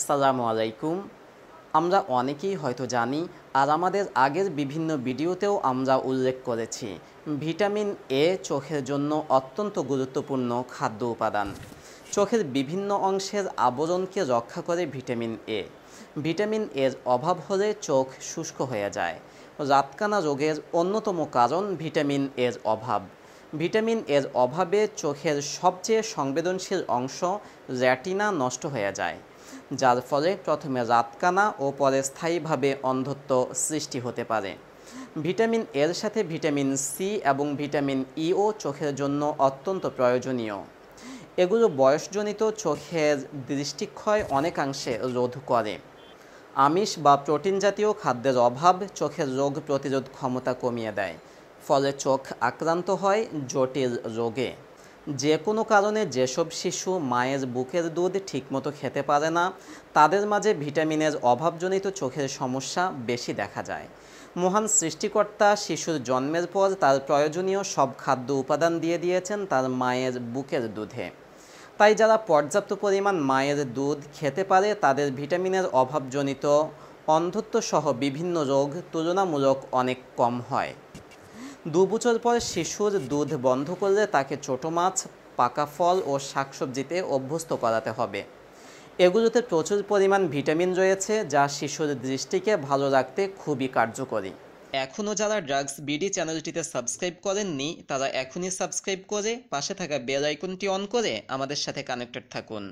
আসসালামু আলাইকুম আমরা অনেকেই হয়তো জানি আর আমাদের আগের বিভিন্ন ভিডিওতেও আমরা উল্লেখ করেছি ভিটামিন এ চোখের জন্য অত্যন্ত গুরুত্বপূর্ণ খাদ্য উপাদান চোখের বিভিন্ন অংশের আবরণকে রক্ষা করে ভিটামিন এ ভিটামিন এর অভাব হলে চোখ শুষ্ক হয়ে যায় রাতকানা রোগের অন্যতম কারণ ভিটামিন এর অভাব ভিটামিন এর অভাবে চোখের সবচেয়ে সংবেদনশীল অংশ র্যাটিনা নষ্ট হয়ে যায় যার ফলে প্রথমে রাতকানা ও পরে স্থায়ীভাবে অন্ধত্ব সৃষ্টি হতে পারে ভিটামিন এর সাথে ভিটামিন সি এবং ভিটামিন ইও চোখের জন্য অত্যন্ত প্রয়োজনীয় এগুলো বয়সজনিত চোখের দৃষ্টিক্ষয় অনেকাংশে রোধ করে আমিষ বা প্রোটিন জাতীয় খাদ্যের অভাব চোখের রোগ প্রতিরোধ ক্ষমতা কমিয়ে দেয় ফলে চোখ আক্রান্ত হয় জটিল রোগে যে কোনো কারণে যেসব শিশু মায়ের বুকের দুধ ঠিকমতো খেতে পারে না তাদের মাঝে ভিটামিনের অভাবজনিত চোখের সমস্যা বেশি দেখা যায় মহান সৃষ্টিকর্তা শিশুর জন্মের পর তার প্রয়োজনীয় সব খাদ্য উপাদান দিয়ে দিয়েছেন তার মায়ের বুকের দুধে তাই যারা পর্যাপ্ত পরিমাণ মায়ের দুধ খেতে পারে তাদের ভিটামিনের অভাবজনিত অন্ধত্ব সহ বিভিন্ন রোগ তুলনামূলক অনেক কম হয় দু বছর পর শিশুর দুধ বন্ধ করলে তাকে ছোট মাছ পাকা ফল ও শাকসবজিতে অভ্যস্ত করাতে হবে এগুলোতে প্রচুর পরিমাণ ভিটামিন রয়েছে যা শিশুর দৃষ্টিকে ভালো রাখতে খুবই কার্যকরী এখনও যারা ড্রাগস বিডি চ্যানেলটিতে সাবস্ক্রাইব করেননি তারা এখনই সাবস্ক্রাইব করে পাশে থাকা বেল আইকনটি অন করে আমাদের সাথে কানেক্টেড থাকুন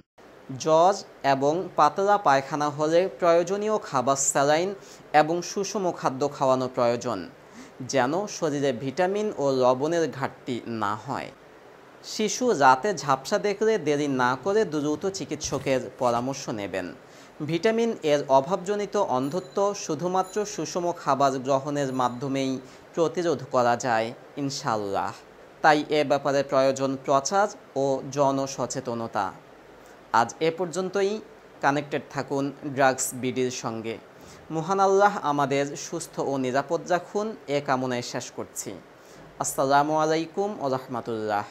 জ্বর এবং পাতলা পায়খানা হলে প্রয়োজনীয় খাবার স্যালাইন এবং সুষম খাদ্য খাওয়ানো প্রয়োজন যেন শরীরে ভিটামিন ও লবণের ঘাটতি না হয় শিশু রাতে ঝাপসা দেখলে দেরি না করে দ্রুত চিকিৎসকের পরামর্শ নেবেন ভিটামিন এর অভাবজনিত অন্ধত্ব শুধুমাত্র সুষম খাবার গ্রহণের মাধ্যমেই প্রতিরোধ করা যায় ইনশাল্লাহ তাই এ ব্যাপারে প্রয়োজন প্রচার ও জনসচেতনতা আজ এ পর্যন্তই কানেক্টেড থাকুন ড্রাগস বিডির সঙ্গে মহান আল্লাহ আমাদের সুস্থ ও নিরাপদ রাখুন এ কামনায় শেষ করছি আসসালামু আলাইকুম ও রহমতুল্লাহ